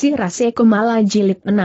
Si Rase Kumala Jilid 6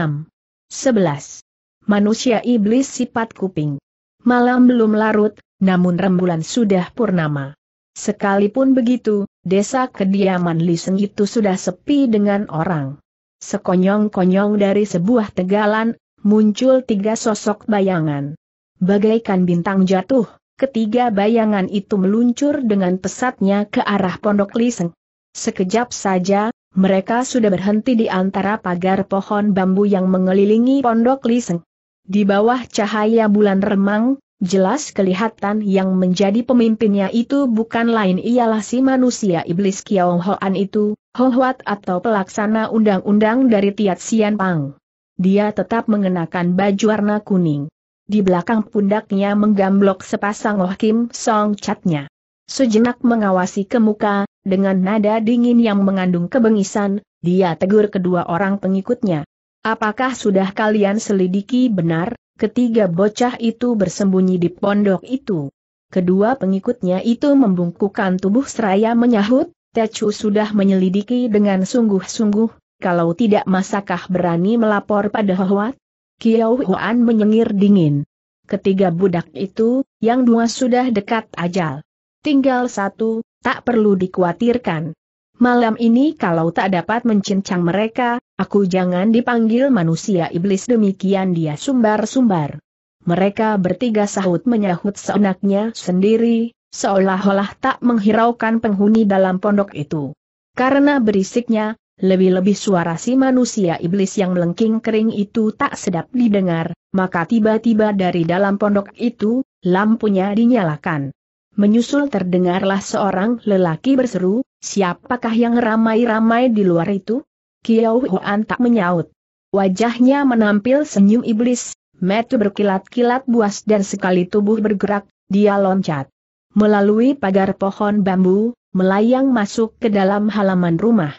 11. Manusia Iblis Sifat Kuping Malam belum larut, namun rembulan sudah purnama. Sekalipun begitu, desa kediaman Liseng itu sudah sepi dengan orang. Sekonyong-konyong dari sebuah tegalan, muncul tiga sosok bayangan. Bagaikan bintang jatuh, ketiga bayangan itu meluncur dengan pesatnya ke arah pondok Liseng. Sekejap saja, mereka sudah berhenti di antara pagar pohon bambu yang mengelilingi pondok Liseng. Di bawah cahaya bulan remang, jelas kelihatan yang menjadi pemimpinnya itu bukan lain ialah si manusia iblis Kiao Hoan itu, Hwat atau pelaksana undang-undang dari Tiat Sian Pang. Dia tetap mengenakan baju warna kuning. Di belakang pundaknya menggamblok sepasang Oh Kim Song catnya. Sejenak mengawasi ke muka, dengan nada dingin yang mengandung kebengisan, dia tegur kedua orang pengikutnya. Apakah sudah kalian selidiki benar, ketiga bocah itu bersembunyi di pondok itu? Kedua pengikutnya itu membungkukkan tubuh seraya menyahut, Tecu sudah menyelidiki dengan sungguh-sungguh, kalau tidak masakah berani melapor pada Hohwat? Kiau Huan menyengir dingin. Ketiga budak itu, yang dua sudah dekat ajal. Tinggal satu, tak perlu dikhawatirkan. Malam ini kalau tak dapat mencincang mereka, aku jangan dipanggil manusia iblis demikian dia sumbar-sumbar. Mereka bertiga sahut menyahut seenaknya sendiri, seolah-olah tak menghiraukan penghuni dalam pondok itu. Karena berisiknya, lebih-lebih suara si manusia iblis yang melengking kering itu tak sedap didengar, maka tiba-tiba dari dalam pondok itu, lampunya dinyalakan. Menyusul terdengarlah seorang lelaki berseru, siapakah yang ramai-ramai di luar itu? kiau Huan tak menyaut. Wajahnya menampil senyum iblis, metu berkilat-kilat buas dan sekali tubuh bergerak, dia loncat. Melalui pagar pohon bambu, melayang masuk ke dalam halaman rumah.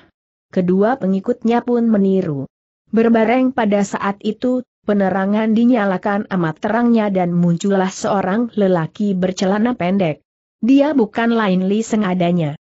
Kedua pengikutnya pun meniru. Berbareng pada saat itu, penerangan dinyalakan amat terangnya dan muncullah seorang lelaki bercelana pendek. Dia bukan lain Li sengadanya.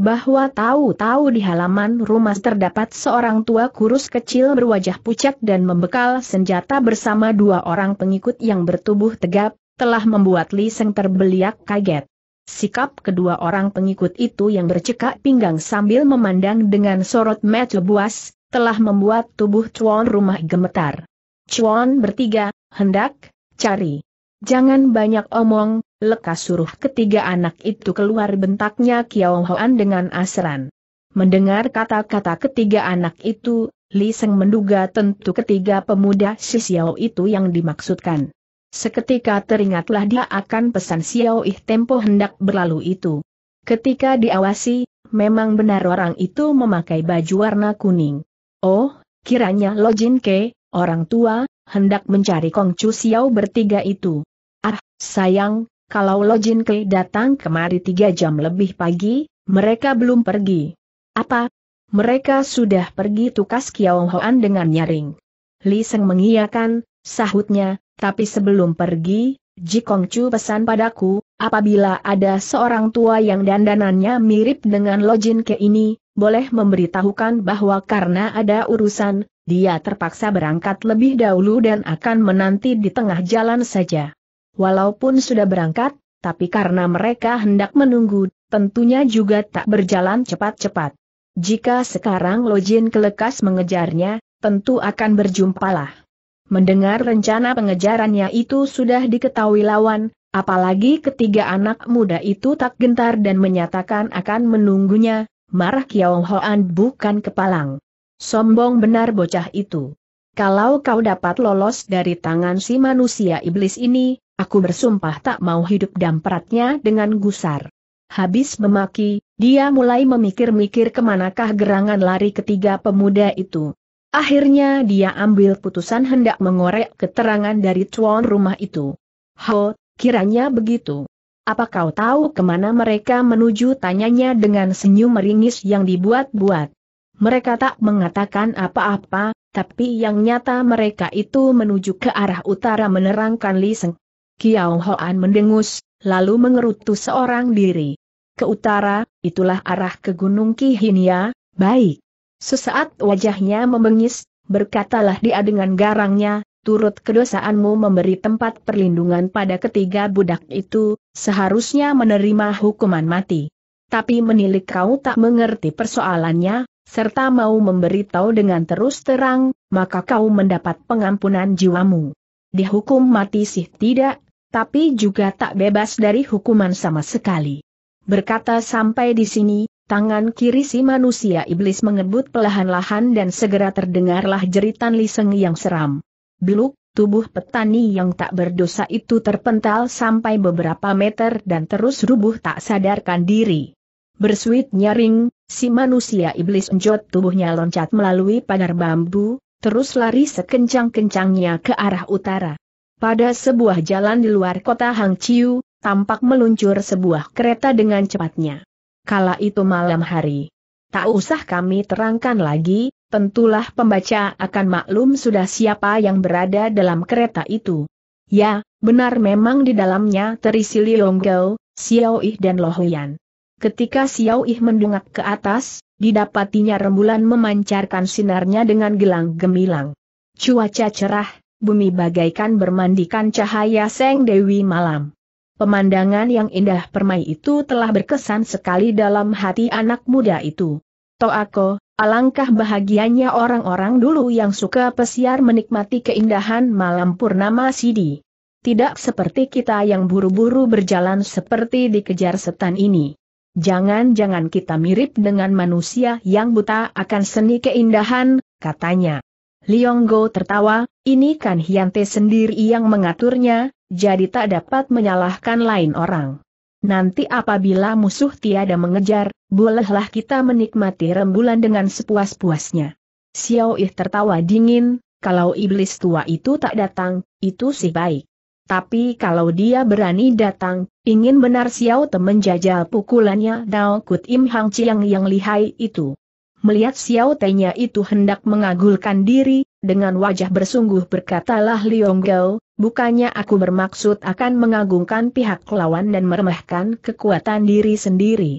Bahwa tahu-tahu di halaman rumah terdapat seorang tua kurus kecil berwajah pucat dan membekal senjata bersama dua orang pengikut yang bertubuh tegap, telah membuat Li Seng terbeliak kaget. Sikap kedua orang pengikut itu yang bercekak pinggang sambil memandang dengan sorot mata buas, telah membuat tubuh Chuan rumah gemetar. Chuan bertiga, hendak, cari. Jangan banyak omong, lekas suruh ketiga anak itu keluar bentaknya Kiao Hoan dengan asran. Mendengar kata-kata ketiga anak itu, Li Seng menduga tentu ketiga pemuda si Xiao itu yang dimaksudkan. Seketika teringatlah dia akan pesan Xiao Ih tempo hendak berlalu itu. Ketika diawasi, memang benar orang itu memakai baju warna kuning. Oh, kiranya Lo Jin Ke, orang tua, hendak mencari Kong Chu Xiao bertiga itu. Ah, sayang, kalau Lo Jin Kei datang kemari tiga jam lebih pagi, mereka belum pergi. Apa? Mereka sudah pergi tukas Kiao Hoan dengan nyaring. Li Seng mengiyakan, sahutnya, tapi sebelum pergi, Ji Kong Chu pesan padaku, apabila ada seorang tua yang dandanannya mirip dengan Lo Jin Kei ini, boleh memberitahukan bahwa karena ada urusan, dia terpaksa berangkat lebih dahulu dan akan menanti di tengah jalan saja. Walaupun sudah berangkat, tapi karena mereka hendak menunggu, tentunya juga tak berjalan cepat-cepat. Jika sekarang Lo Jin kelekas mengejarnya, tentu akan berjumpalah. Mendengar rencana pengejarannya itu sudah diketahui lawan, apalagi ketiga anak muda itu tak gentar dan menyatakan akan menunggunya, marah Kiao Hoan bukan kepalang. Sombong benar bocah itu. Kalau kau dapat lolos dari tangan si manusia iblis ini, Aku bersumpah tak mau hidup dampratnya dengan gusar. Habis memaki, dia mulai memikir-mikir kemanakah gerangan lari ketiga pemuda itu. Akhirnya dia ambil putusan hendak mengorek keterangan dari tuan rumah itu. Ho, kiranya begitu. Apa kau tahu kemana mereka menuju tanyanya dengan senyum meringis yang dibuat-buat. Mereka tak mengatakan apa-apa, tapi yang nyata mereka itu menuju ke arah utara menerangkan Seng Kiao Hoan mendengus, lalu mengerutu seorang diri. Ke utara, itulah arah ke Gunung Kihinia, baik. Sesaat wajahnya membengis, berkatalah dia dengan garangnya, turut kedosaanmu memberi tempat perlindungan pada ketiga budak itu, seharusnya menerima hukuman mati. Tapi menilik kau tak mengerti persoalannya, serta mau memberitahu dengan terus terang, maka kau mendapat pengampunan jiwamu. Dihukum mati sih tidak, tapi juga tak bebas dari hukuman sama sekali. Berkata sampai di sini, tangan kiri si manusia iblis mengebut perlahan-lahan dan segera terdengarlah jeritan liseng yang seram. Beluk, tubuh petani yang tak berdosa itu terpental sampai beberapa meter dan terus rubuh tak sadarkan diri. Bersuit nyaring, si manusia iblis enjot tubuhnya loncat melalui pagar bambu, terus lari sekencang-kencangnya ke arah utara. Pada sebuah jalan di luar kota Chiu, tampak meluncur sebuah kereta dengan cepatnya. Kala itu malam hari. Tak usah kami terangkan lagi, tentulah pembaca akan maklum sudah siapa yang berada dalam kereta itu. Ya, benar memang di dalamnya terisi Lilonggau, Xiao Ih dan Lohuyan. Ketika Xiao Ih mendungak ke atas, didapatinya rembulan memancarkan sinarnya dengan gelang gemilang. Cuaca cerah, bumi bagaikan bermandikan cahaya Seng Dewi malam. Pemandangan yang indah permai itu telah berkesan sekali dalam hati anak muda itu. Toako, alangkah bahagianya orang-orang dulu yang suka pesiar menikmati keindahan malam purnama Sidi. Tidak seperti kita yang buru-buru berjalan seperti dikejar setan ini. Jangan-jangan kita mirip dengan manusia yang buta akan seni keindahan, katanya. Lionggo tertawa, ini kan Hyante sendiri yang mengaturnya, jadi tak dapat menyalahkan lain orang. Nanti apabila musuh tiada mengejar, bolehlah kita menikmati rembulan dengan sepuas-puasnya. Xiao Yi tertawa dingin, kalau iblis tua itu tak datang, itu sih baik. Tapi kalau dia berani datang, ingin benar Xiao Te menjajal pukulannya Dao Kut Im Hang Chiang yang lihai itu. Melihat Xiao Tenya itu hendak mengagulkan diri, dengan wajah bersungguh berkatalah Liong Gao, bukannya aku bermaksud akan mengagungkan pihak lawan dan meremehkan kekuatan diri sendiri.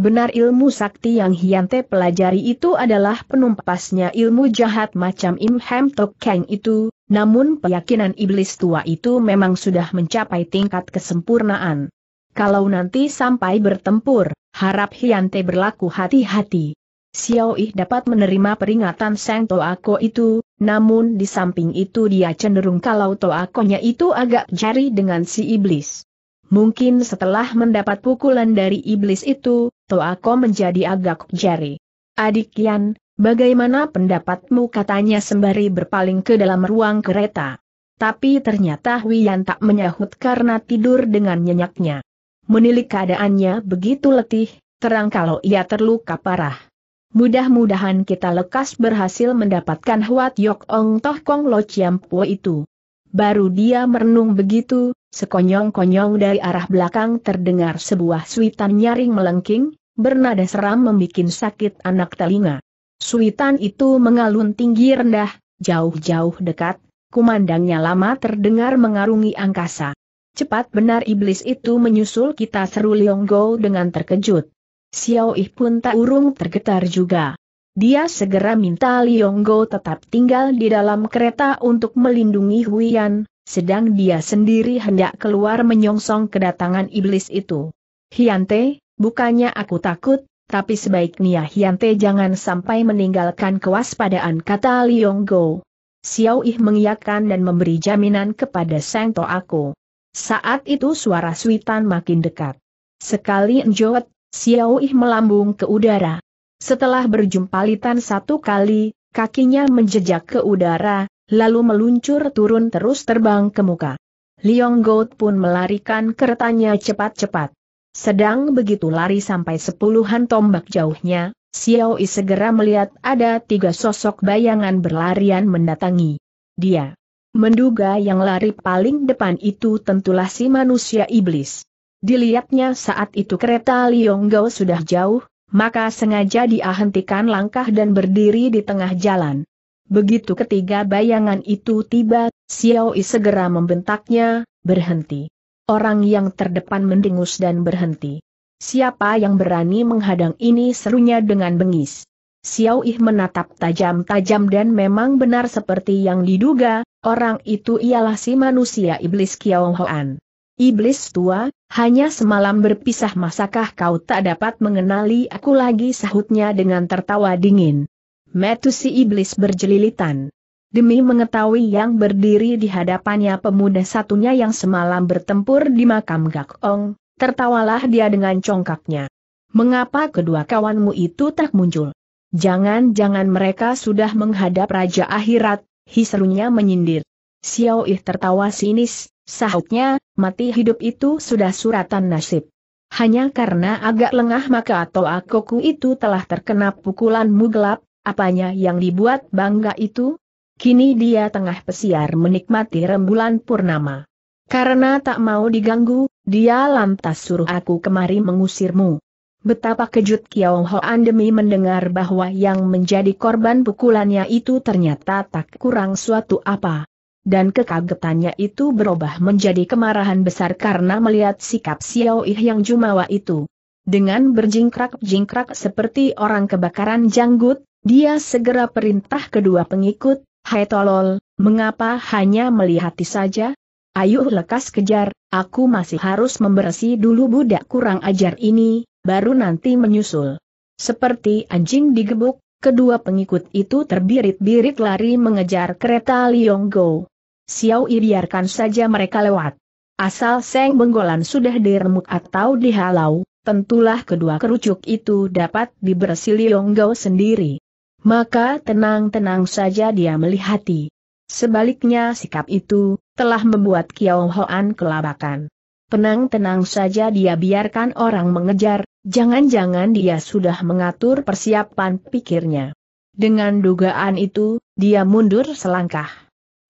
Benar ilmu sakti yang Hyante pelajari itu adalah penumpasnya ilmu jahat macam Im Hem Tok Kang itu, namun keyakinan iblis tua itu memang sudah mencapai tingkat kesempurnaan. Kalau nanti sampai bertempur, harap Hyante berlaku hati-hati. Xiao Yi dapat menerima peringatan Sang Toako itu, namun di samping itu dia cenderung kalau Toakonya itu agak jari dengan si iblis. Mungkin setelah mendapat pukulan dari iblis itu, Toako menjadi agak jari. Adik Yan, bagaimana pendapatmu katanya sembari berpaling ke dalam ruang kereta. Tapi ternyata Wiyan tak menyahut karena tidur dengan nyenyaknya. Menilik keadaannya begitu letih, terang kalau ia terluka parah. Mudah-mudahan kita lekas berhasil mendapatkan Huat Yok Ong Toh Kong Lo Chiam Po itu. Baru dia merenung begitu, sekonyong-konyong dari arah belakang terdengar sebuah suitan nyaring melengking, bernada seram membuat sakit anak telinga. Suitan itu mengalun tinggi rendah, jauh-jauh dekat, kumandangnya lama terdengar mengarungi angkasa. Cepat benar iblis itu menyusul kita seru Leong Go dengan terkejut. Xiao Yi pun tak urung tergetar juga. Dia segera minta Lionggo tetap tinggal di dalam kereta untuk melindungi Huian, sedang dia sendiri hendak keluar menyongsong kedatangan iblis itu. Hyante, bukannya aku takut, tapi sebaiknya Hyante jangan sampai meninggalkan kewaspadaan kata Lionggo. Xiao Yi mengiyakan dan memberi jaminan kepada Sang aku. Saat itu suara suitan makin dekat. Sekali Njoet Xiao Ih melambung ke udara. Setelah berjumpa berjumpalitan satu kali, kakinya menjejak ke udara, lalu meluncur turun terus terbang ke muka. Liong Gout pun melarikan keretanya cepat-cepat. Sedang begitu lari sampai sepuluhan tombak jauhnya, Xiao I segera melihat ada tiga sosok bayangan berlarian mendatangi. Dia menduga yang lari paling depan itu tentulah si manusia iblis. Dilihatnya saat itu kereta Lionggau sudah jauh, maka sengaja dia hentikan langkah dan berdiri di tengah jalan. Begitu ketiga bayangan itu tiba, Xiao Yi segera membentaknya, berhenti. Orang yang terdepan mendengus dan berhenti. Siapa yang berani menghadang ini serunya dengan bengis. Xiao Yi menatap tajam-tajam dan memang benar seperti yang diduga, orang itu ialah si manusia iblis Kiao Hoan. Iblis tua, hanya semalam berpisah masakah kau tak dapat mengenali aku lagi sahutnya dengan tertawa dingin. Metu si iblis berjelilitan. Demi mengetahui yang berdiri di hadapannya pemuda satunya yang semalam bertempur di makam Gakong, tertawalah dia dengan congkaknya. Mengapa kedua kawanmu itu tak muncul? Jangan-jangan mereka sudah menghadap Raja Akhirat, hiserunya menyindir. Xiao Ih tertawa sinis, Sahutnya, mati hidup itu sudah suratan nasib. Hanya karena agak lengah maka atau akoku itu telah terkena pukulanmu gelap, apanya yang dibuat bangga itu? Kini dia tengah pesiar menikmati rembulan purnama. Karena tak mau diganggu, dia lantas suruh aku kemari mengusirmu. Betapa kejut Kiao Hoan demi mendengar bahwa yang menjadi korban pukulannya itu ternyata tak kurang suatu apa dan kekagetannya itu berubah menjadi kemarahan besar karena melihat sikap Xiao Ih yang jumawa itu. Dengan berjingkrak-jingkrak seperti orang kebakaran janggut, dia segera perintah kedua pengikut, Hai tolol, mengapa hanya melihati saja? Ayo lekas kejar, aku masih harus membersih dulu budak kurang ajar ini, baru nanti menyusul. Seperti anjing digebuk, kedua pengikut itu terbirit-birit lari mengejar kereta Lionggo. Xiao Yi biarkan saja mereka lewat. Asal Seng Benggolan sudah diremuk atau dihalau, tentulah kedua kerucuk itu dapat dibersili longgau sendiri. Maka tenang-tenang saja dia melihati. Sebaliknya sikap itu, telah membuat Kiao Hoan kelabakan. Tenang-tenang saja dia biarkan orang mengejar, jangan-jangan dia sudah mengatur persiapan pikirnya. Dengan dugaan itu, dia mundur selangkah.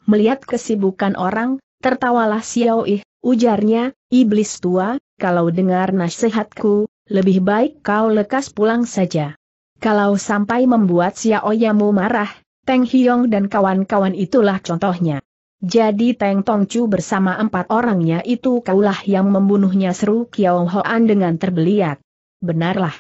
Melihat kesibukan orang, tertawalah Xiao Yi, ujarnya, iblis tua, kalau dengar nasihatku, lebih baik kau lekas pulang saja. Kalau sampai membuat Xiao Yamu marah, Teng Hiong dan kawan-kawan itulah contohnya. Jadi Teng Chu bersama empat orangnya itu kaulah yang membunuhnya seru Kiao Hoan dengan terbeliat. Benarlah.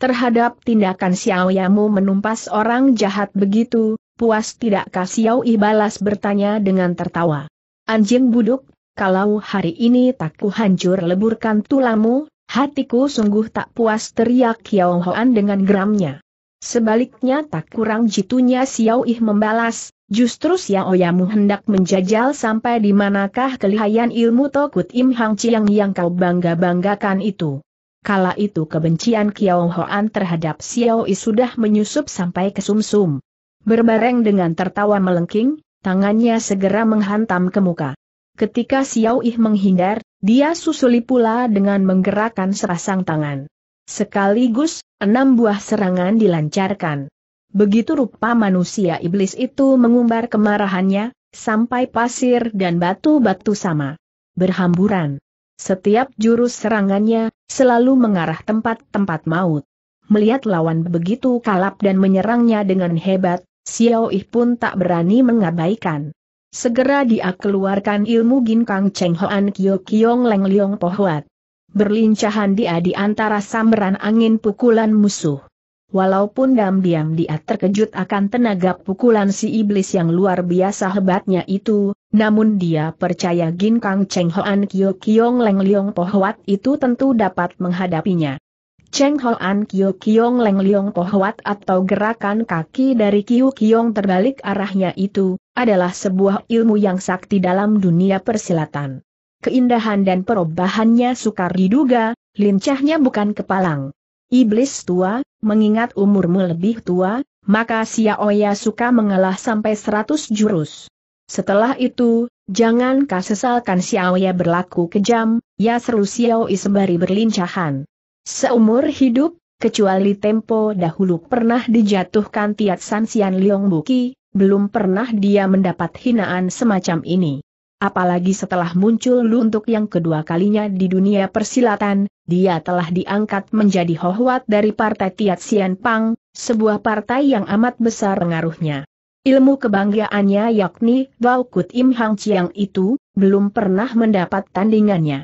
Terhadap tindakan Xiao Yamu menumpas orang jahat begitu, puas tidakkah Xiao Ih balas bertanya dengan tertawa. Anjing buduk, kalau hari ini tak hancur leburkan tulamu, hatiku sungguh tak puas teriak Xiao Hoan dengan geramnya. Sebaliknya tak kurang jitunya Xiao Ih membalas, justru Xiao Yamu hendak menjajal sampai di manakah kelihayan ilmu Tokut Im Hang Chiang yang kau bangga-banggakan itu. Kala itu kebencian Xiao Hoan terhadap Xiao Yi sudah menyusup sampai ke sumsum. -sum. Berbareng dengan tertawa melengking, tangannya segera menghantam ke muka. Ketika Xiao Yi menghindar, dia susuli pula dengan menggerakkan serasang tangan. Sekaligus, enam buah serangan dilancarkan. Begitu rupa manusia iblis itu mengumbar kemarahannya, sampai pasir dan batu-batu sama. Berhamburan. Setiap jurus serangannya, selalu mengarah tempat-tempat maut. Melihat lawan begitu kalap dan menyerangnya dengan hebat, Xiao Yi pun tak berani mengabaikan. Segera dia keluarkan ilmu ginkang Cheng Hoan Kyo Kiong Leng Liong Pohuat. Berlincahan dia di antara sambaran angin pukulan musuh. Walaupun diam-diam dia terkejut akan tenaga pukulan si iblis yang luar biasa hebatnya itu, namun dia percaya Ginkang Cheng Hoan Kyo Kiong Leng Leong Pohuat itu tentu dapat menghadapinya. Cheng An Kiu Kiong Leng Liong Pohuat atau gerakan kaki dari Kiu Kiong terbalik arahnya itu, adalah sebuah ilmu yang sakti dalam dunia persilatan. Keindahan dan perubahannya sukar diduga, lincahnya bukan kepalang. Iblis tua, mengingat umurmu lebih tua, maka Xiaoya suka mengalah sampai 100 jurus. Setelah itu, jangan kau sesalkan Xiaoya berlaku kejam, ya seru Xiaoi sembari berlincahan. Seumur hidup, kecuali tempo dahulu pernah dijatuhkan Tiat San Sian Liong Buki, belum pernah dia mendapat hinaan semacam ini. Apalagi setelah muncul untuk yang kedua kalinya di dunia persilatan, dia telah diangkat menjadi hohwat dari partai Tiat Sian Pang, sebuah partai yang amat besar pengaruhnya. Ilmu kebanggaannya yakni Dao Kut Im Hang Chiang itu, belum pernah mendapat tandingannya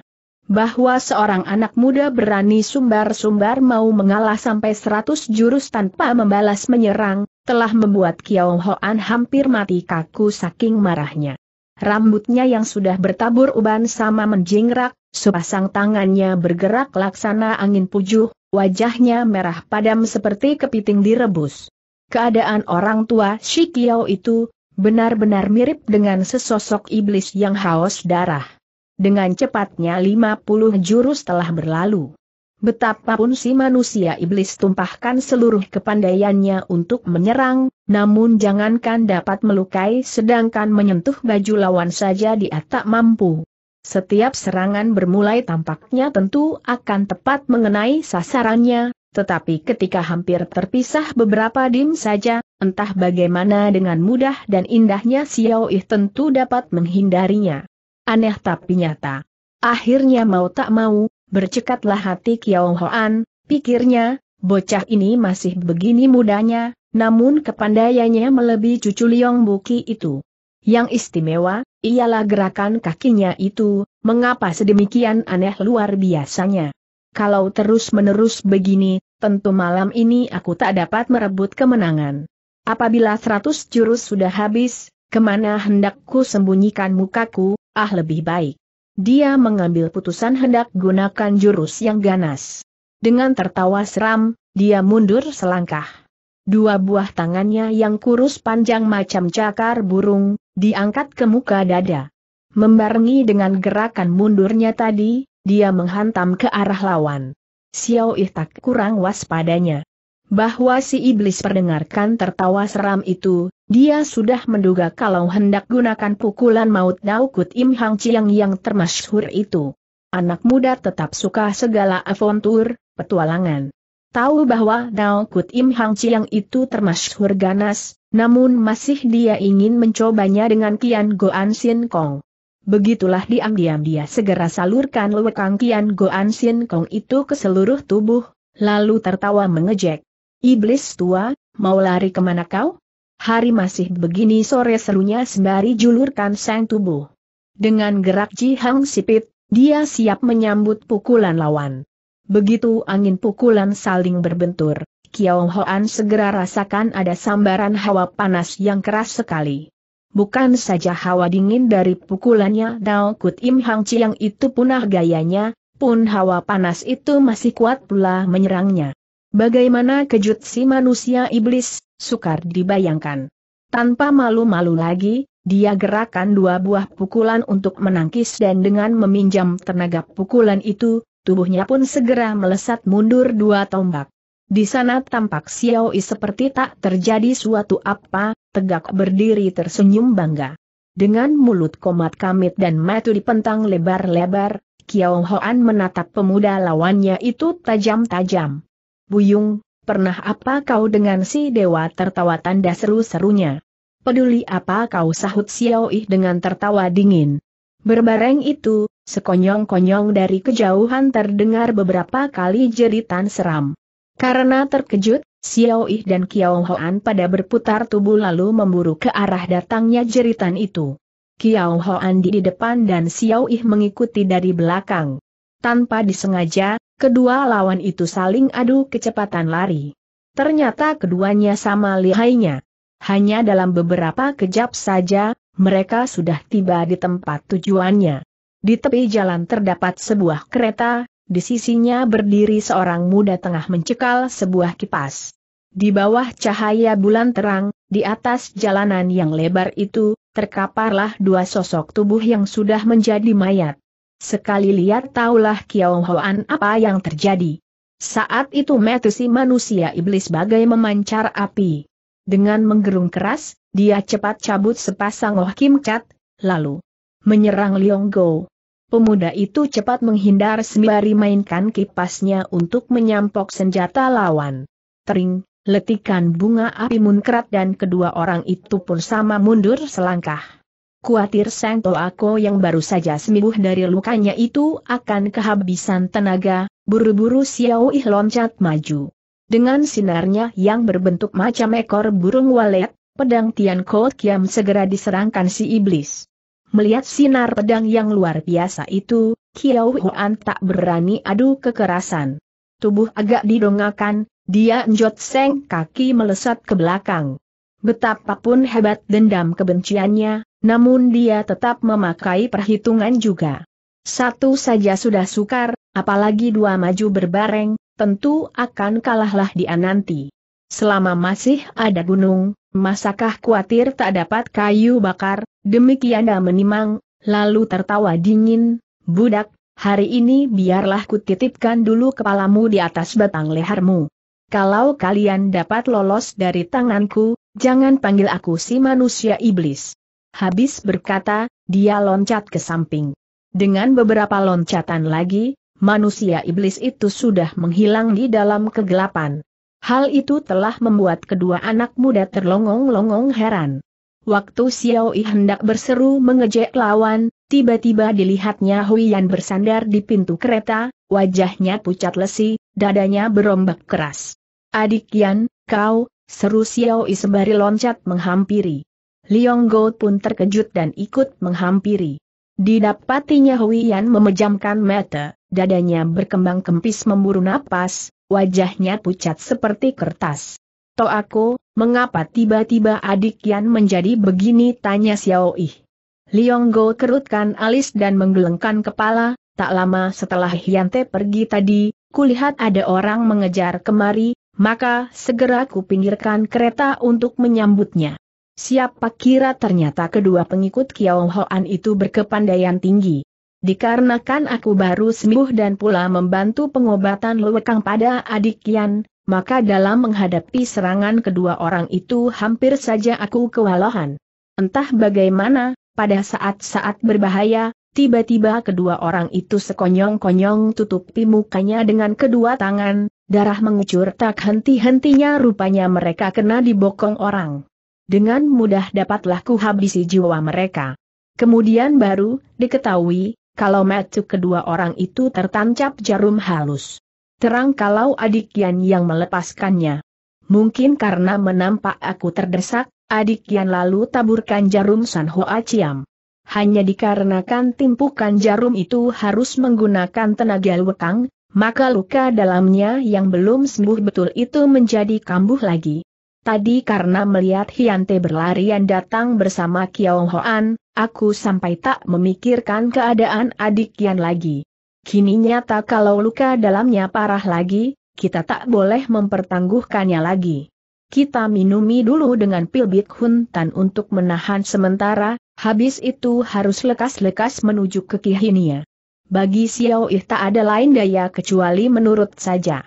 bahwa seorang anak muda berani sumbar-sumbar mau mengalah sampai seratus jurus tanpa membalas menyerang, telah membuat Kiao Hoan hampir mati kaku saking marahnya. Rambutnya yang sudah bertabur uban sama menjingrak, sepasang tangannya bergerak laksana angin pujuh, wajahnya merah padam seperti kepiting direbus. Keadaan orang tua Shikiao itu, benar-benar mirip dengan sesosok iblis yang haus darah. Dengan cepatnya 50 jurus telah berlalu. Betapapun si manusia iblis tumpahkan seluruh kepandaiannya untuk menyerang, namun jangankan dapat melukai sedangkan menyentuh baju lawan saja dia tak mampu. Setiap serangan bermulai tampaknya tentu akan tepat mengenai sasarannya, tetapi ketika hampir terpisah beberapa dim saja, entah bagaimana dengan mudah dan indahnya Xiao Ih tentu dapat menghindarinya. Aneh tapi nyata. Akhirnya mau tak mau, bercekatlah hati Kiao Hoan, pikirnya, bocah ini masih begini mudanya, namun kepandaiannya melebihi cucu Liong Buki itu. Yang istimewa, ialah gerakan kakinya itu, mengapa sedemikian aneh luar biasanya. Kalau terus-menerus begini, tentu malam ini aku tak dapat merebut kemenangan. Apabila seratus jurus sudah habis, kemana hendakku sembunyikan mukaku, ah lebih baik. Dia mengambil putusan hendak gunakan jurus yang ganas. Dengan tertawa seram, dia mundur selangkah. Dua buah tangannya yang kurus panjang macam cakar burung, diangkat ke muka dada. Membarengi dengan gerakan mundurnya tadi, dia menghantam ke arah lawan. Xiao tak kurang waspadanya bahwa si iblis perdengarkan tertawa seram itu, dia sudah menduga kalau hendak gunakan pukulan maut Daukut Im Hang Chiang yang termasyhur itu. Anak muda tetap suka segala avontur, petualangan. Tahu bahwa Kut Im Hang Chiang itu termasyhur ganas, namun masih dia ingin mencobanya dengan Kian Goan Sin Kong. Begitulah diam-diam dia segera salurkan lekang Kian Goan Sin Kong itu ke seluruh tubuh, lalu tertawa mengejek. Iblis tua, mau lari kemana kau? Hari masih begini sore serunya sembari julurkan sang tubuh. Dengan gerak Ji Hang sipit, dia siap menyambut pukulan lawan. Begitu angin pukulan saling berbentur, Kiao Hoan segera rasakan ada sambaran hawa panas yang keras sekali. Bukan saja hawa dingin dari pukulannya Dao Kut Im Hang Chiang itu punah gayanya, pun hawa panas itu masih kuat pula menyerangnya. Bagaimana kejut si manusia iblis, sukar dibayangkan. Tanpa malu-malu lagi, dia gerakan dua buah pukulan untuk menangkis dan dengan meminjam tenaga pukulan itu, tubuhnya pun segera melesat mundur dua tombak. Di sana tampak Xiao Yi seperti tak terjadi suatu apa, tegak berdiri tersenyum bangga. Dengan mulut komat kamit dan mata dipentang lebar-lebar, Kiao Hoan menatap pemuda lawannya itu tajam-tajam. Buyung, pernah apa kau dengan si dewa tertawa tanda seru-serunya? Peduli apa kau sahut Xiao Yi dengan tertawa dingin? Berbareng itu, sekonyong-konyong dari kejauhan terdengar beberapa kali jeritan seram. Karena terkejut, Xiao Yi dan Kiao Hoan pada berputar tubuh lalu memburu ke arah datangnya jeritan itu. Kiao Hoan di depan dan Xiao Yi mengikuti dari belakang. Tanpa disengaja, Kedua lawan itu saling adu kecepatan lari. Ternyata keduanya sama lihainya. Hanya dalam beberapa kejap saja, mereka sudah tiba di tempat tujuannya. Di tepi jalan terdapat sebuah kereta, di sisinya berdiri seorang muda tengah mencekal sebuah kipas. Di bawah cahaya bulan terang, di atas jalanan yang lebar itu, terkaparlah dua sosok tubuh yang sudah menjadi mayat. Sekali lihat taulah Kiao Hoan apa yang terjadi. Saat itu metesi manusia iblis bagai memancar api. Dengan menggerung keras, dia cepat cabut sepasang Oh Kim Chat, lalu menyerang Liong Go. Pemuda itu cepat menghindar sembari mainkan kipasnya untuk menyampok senjata lawan. Tering, letikan bunga api munkrat dan kedua orang itu pun sama mundur selangkah. Kuatir Sang Toako yang baru saja sembuh dari lukanya itu akan kehabisan tenaga, buru-buru Xiao Yi loncat maju. Dengan sinarnya yang berbentuk macam ekor burung walet, pedang Tian Ko Kiam segera diserangkan si iblis. Melihat sinar pedang yang luar biasa itu, Xiao Huan tak berani adu kekerasan. Tubuh agak didongakan, dia njot seng kaki melesat ke belakang. Betapapun hebat dendam kebenciannya, namun dia tetap memakai perhitungan juga. Satu saja sudah sukar, apalagi dua maju berbareng, tentu akan kalahlah dia nanti. Selama masih ada gunung, masakah khawatir tak dapat kayu bakar, demikian dia menimang, lalu tertawa dingin, budak, hari ini biarlah kutitipkan dulu kepalamu di atas batang lehermu. Kalau kalian dapat lolos dari tanganku, jangan panggil aku si manusia iblis. Habis berkata, dia loncat ke samping. Dengan beberapa loncatan lagi, manusia iblis itu sudah menghilang di dalam kegelapan. Hal itu telah membuat kedua anak muda terlongong-longong heran. Waktu Xiao Yi hendak berseru mengejek lawan, tiba-tiba dilihatnya Huiyan bersandar di pintu kereta, wajahnya pucat lesi, dadanya berombak keras. Adik Yan, kau, seru Xiao Yi sembari loncat menghampiri. Liong Go pun terkejut dan ikut menghampiri. Didapatinya Yan memejamkan mata, dadanya berkembang kempis memburu napas, wajahnya pucat seperti kertas. To aku, mengapa tiba-tiba adik Yan menjadi begini tanya Xiao Yi. Liong Go kerutkan alis dan menggelengkan kepala, tak lama setelah te pergi tadi, kulihat ada orang mengejar kemari, maka segera kupinggirkan kereta untuk menyambutnya. Siapa kira ternyata kedua pengikut Kiao Hoan itu berkepandaian tinggi. Dikarenakan aku baru sembuh dan pula membantu pengobatan lewekang pada adik Kian, maka dalam menghadapi serangan kedua orang itu hampir saja aku kewalahan. Entah bagaimana, pada saat-saat berbahaya, tiba-tiba kedua orang itu sekonyong-konyong tutupi mukanya dengan kedua tangan, darah mengucur tak henti-hentinya rupanya mereka kena dibokong orang dengan mudah dapatlah kuhabisi jiwa mereka. Kemudian baru, diketahui, kalau metu kedua orang itu tertancap jarum halus. Terang kalau adik Yan yang melepaskannya. Mungkin karena menampak aku terdesak, adik Yan lalu taburkan jarum San Hoa Chiam. Hanya dikarenakan timpukan jarum itu harus menggunakan tenaga lekang, maka luka dalamnya yang belum sembuh betul itu menjadi kambuh lagi. Tadi karena melihat Hyante berlarian datang bersama Kiao Hoan, aku sampai tak memikirkan keadaan adik Kian lagi. Kini nyata kalau luka dalamnya parah lagi, kita tak boleh mempertangguhkannya lagi. Kita minumi dulu dengan pil Bit Hun Tan untuk menahan sementara, habis itu harus lekas-lekas menuju ke Kihinia. Bagi Xiao Ih tak ada lain daya kecuali menurut saja.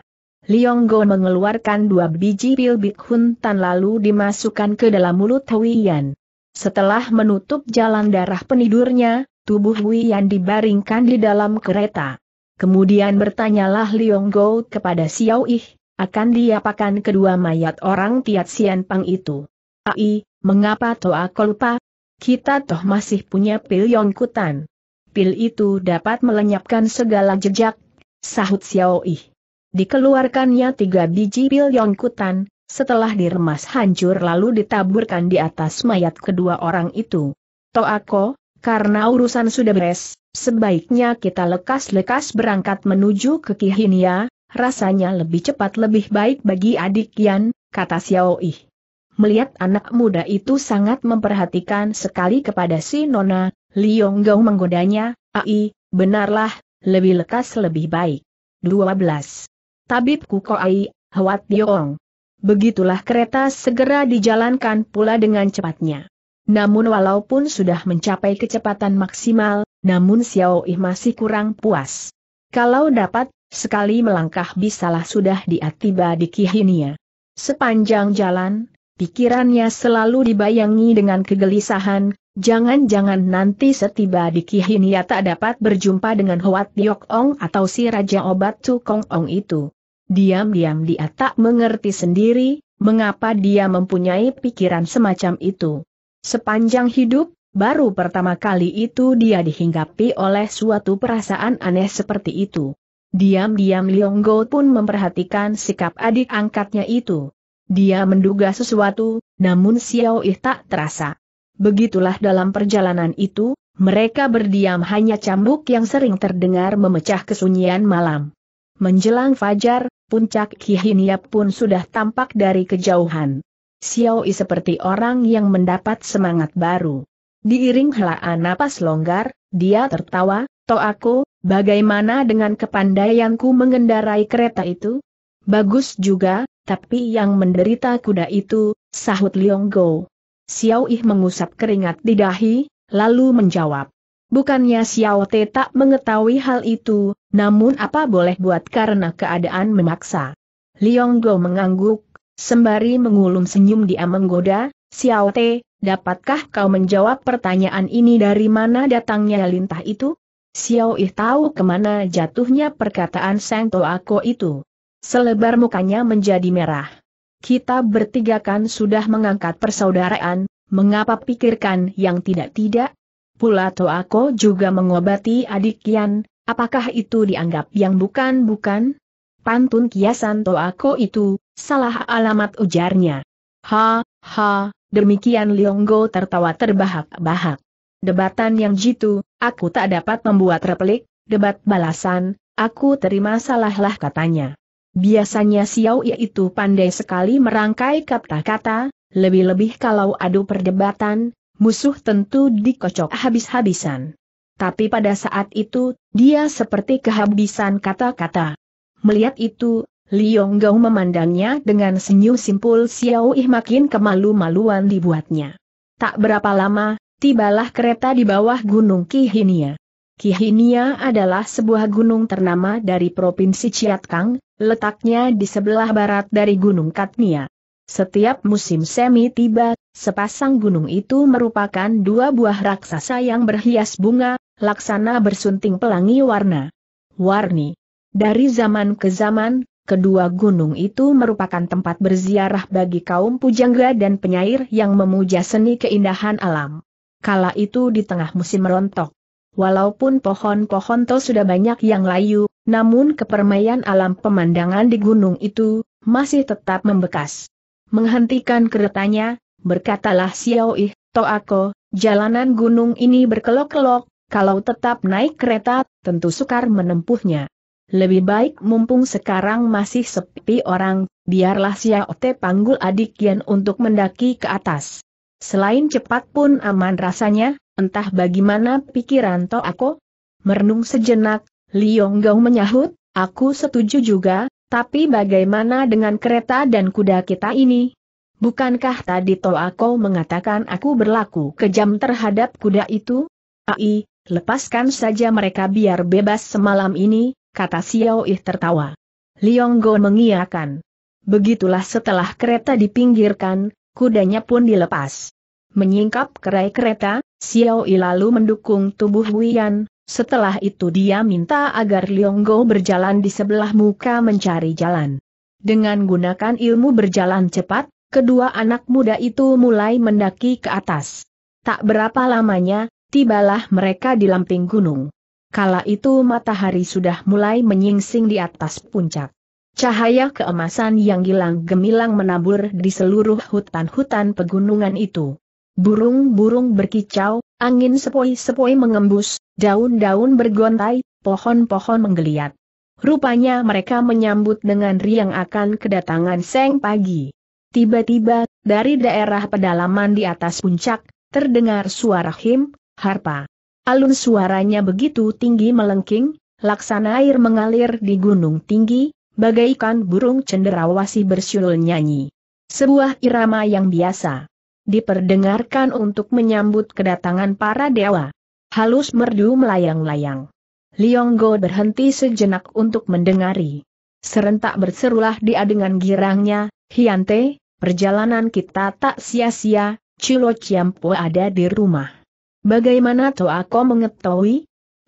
Liong Go mengeluarkan dua biji pil bikhun tan lalu dimasukkan ke dalam mulut Huiyan. Setelah menutup jalan darah penidurnya, tubuh Huiyan dibaringkan di dalam kereta. Kemudian bertanyalah Liong Go kepada Xiao Ih, akan diapakan kedua mayat orang Tiat Sian Pang itu. Ai, ah, mengapa toh aku lupa? Kita toh masih punya pil Yongkutan. Pil itu dapat melenyapkan segala jejak, sahut Xiao Ih dikeluarkannya tiga biji pil yongkutan, setelah diremas hancur lalu ditaburkan di atas mayat kedua orang itu. Toako, karena urusan sudah beres, sebaiknya kita lekas-lekas berangkat menuju ke Kihinia, rasanya lebih cepat lebih baik bagi adik Yan, kata Xiao Yi. Melihat anak muda itu sangat memperhatikan sekali kepada si Nona, Liong Gao menggodanya, Ai, benarlah, lebih lekas lebih baik. 12. Tabib Kukoai, Hwat yong. Begitulah kereta segera dijalankan pula dengan cepatnya. Namun walaupun sudah mencapai kecepatan maksimal, namun Xiao Yi masih kurang puas. Kalau dapat, sekali melangkah bisalah sudah diatiba di Kihinia. Sepanjang jalan, pikirannya selalu dibayangi dengan kegelisahan, Jangan-jangan nanti setiba di Kihinia tak dapat berjumpa dengan Hoat Yok Ong atau si Raja Obat Tukong Ong itu. Diam-diam dia tak mengerti sendiri, mengapa dia mempunyai pikiran semacam itu. Sepanjang hidup, baru pertama kali itu dia dihinggapi oleh suatu perasaan aneh seperti itu. Diam-diam Go pun memperhatikan sikap adik angkatnya itu. Dia menduga sesuatu, namun Xiao Yi tak terasa. Begitulah dalam perjalanan itu, mereka berdiam hanya cambuk yang sering terdengar memecah kesunyian malam. Menjelang fajar, puncak Kihiniap pun sudah tampak dari kejauhan. xiao yi seperti orang yang mendapat semangat baru. Diiring helaan napas longgar, dia tertawa, to aku bagaimana dengan kepandaianku mengendarai kereta itu? Bagus juga, tapi yang menderita kuda itu, sahut Liong Go. Xiao Yi mengusap keringat di dahi, lalu menjawab. Bukannya Xiao Te tak mengetahui hal itu, namun apa boleh buat karena keadaan memaksa. Liong Go mengangguk, sembari mengulum senyum dia menggoda, Xiao Te, dapatkah kau menjawab pertanyaan ini dari mana datangnya lintah itu? Xiao Yi tahu kemana jatuhnya perkataan Sang Toako itu. Selebar mukanya menjadi merah kita bertiga kan sudah mengangkat persaudaraan, mengapa pikirkan yang tidak-tidak? Pula Toako juga mengobati adik Kian, apakah itu dianggap yang bukan-bukan? Pantun kiasan Toako itu, salah alamat ujarnya. Ha, ha, demikian Lionggo tertawa terbahak-bahak. Debatan yang jitu, aku tak dapat membuat replik, debat balasan, aku terima salahlah katanya. Biasanya Xiao Ye itu pandai sekali merangkai kata-kata, lebih-lebih kalau adu perdebatan, musuh tentu dikocok habis-habisan. Tapi pada saat itu, dia seperti kehabisan kata-kata. Melihat itu, Liong Gao memandangnya dengan senyum simpul Xiao Ih makin kemalu-maluan dibuatnya. Tak berapa lama, tibalah kereta di bawah Gunung Kihinia. Kihinia adalah sebuah gunung ternama dari Provinsi Chiatkang, letaknya di sebelah barat dari Gunung Katnia. Setiap musim semi tiba, sepasang gunung itu merupakan dua buah raksasa yang berhias bunga, laksana bersunting pelangi warna. Warni. Dari zaman ke zaman, kedua gunung itu merupakan tempat berziarah bagi kaum pujangga dan penyair yang memuja seni keindahan alam. Kala itu di tengah musim rontok Walaupun pohon-pohon to sudah banyak yang layu, namun kepermaian alam pemandangan di gunung itu, masih tetap membekas. Menghentikan keretanya, berkatalah Xiao to Toako, jalanan gunung ini berkelok-kelok, kalau tetap naik kereta, tentu sukar menempuhnya. Lebih baik mumpung sekarang masih sepi orang, biarlah Xiao Te panggul adik Yan untuk mendaki ke atas. Selain cepat pun aman rasanya, Entah bagaimana pikiran To aku? Merenung sejenak, Liong Gao menyahut, aku setuju juga, tapi bagaimana dengan kereta dan kuda kita ini? Bukankah tadi To aku mengatakan aku berlaku kejam terhadap kuda itu? Ai, lepaskan saja mereka biar bebas semalam ini, kata Xiao Yi tertawa. Liong Gau mengiakan. Begitulah setelah kereta dipinggirkan, kudanya pun dilepas menyingkap kerai kereta, Xiao Yi lalu mendukung tubuh Wian, setelah itu dia minta agar Go berjalan di sebelah muka mencari jalan. Dengan gunakan ilmu berjalan cepat, kedua anak muda itu mulai mendaki ke atas. Tak berapa lamanya, tibalah mereka di lamping gunung. Kala itu matahari sudah mulai menyingsing di atas puncak. Cahaya keemasan yang gilang gemilang menabur di seluruh hutan-hutan pegunungan itu. Burung-burung berkicau, angin sepoi-sepoi mengembus, daun-daun bergontai, pohon-pohon menggeliat. Rupanya mereka menyambut dengan riang akan kedatangan Seng Pagi. Tiba-tiba, dari daerah pedalaman di atas puncak, terdengar suara him, harpa. Alun suaranya begitu tinggi melengking, laksana air mengalir di gunung tinggi, bagaikan burung cenderawasi bersyul nyanyi. Sebuah irama yang biasa diperdengarkan untuk menyambut kedatangan para dewa. Halus merdu melayang-layang. Lionggo berhenti sejenak untuk mendengari. Serentak berserulah dia dengan girangnya, Hiante, perjalanan kita tak sia-sia, Chilo Ciampo ada di rumah. Bagaimana Toako mengetahui?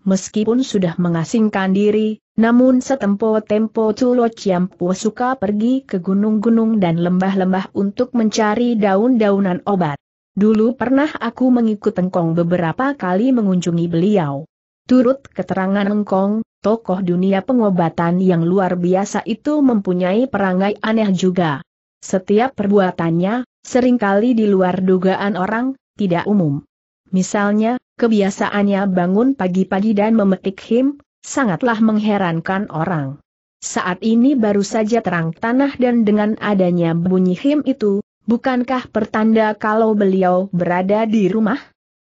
meskipun sudah mengasingkan diri, namun setempo-tempo Tulo Ciampu suka pergi ke gunung-gunung dan lembah-lembah untuk mencari daun-daunan obat. Dulu pernah aku mengikut Engkong beberapa kali mengunjungi beliau. Turut keterangan Engkong, tokoh dunia pengobatan yang luar biasa itu mempunyai perangai aneh juga. Setiap perbuatannya, seringkali di luar dugaan orang, tidak umum. Misalnya, Kebiasaannya bangun pagi-pagi dan memetik him, sangatlah mengherankan orang. Saat ini baru saja terang tanah dan dengan adanya bunyi him itu, bukankah pertanda kalau beliau berada di rumah?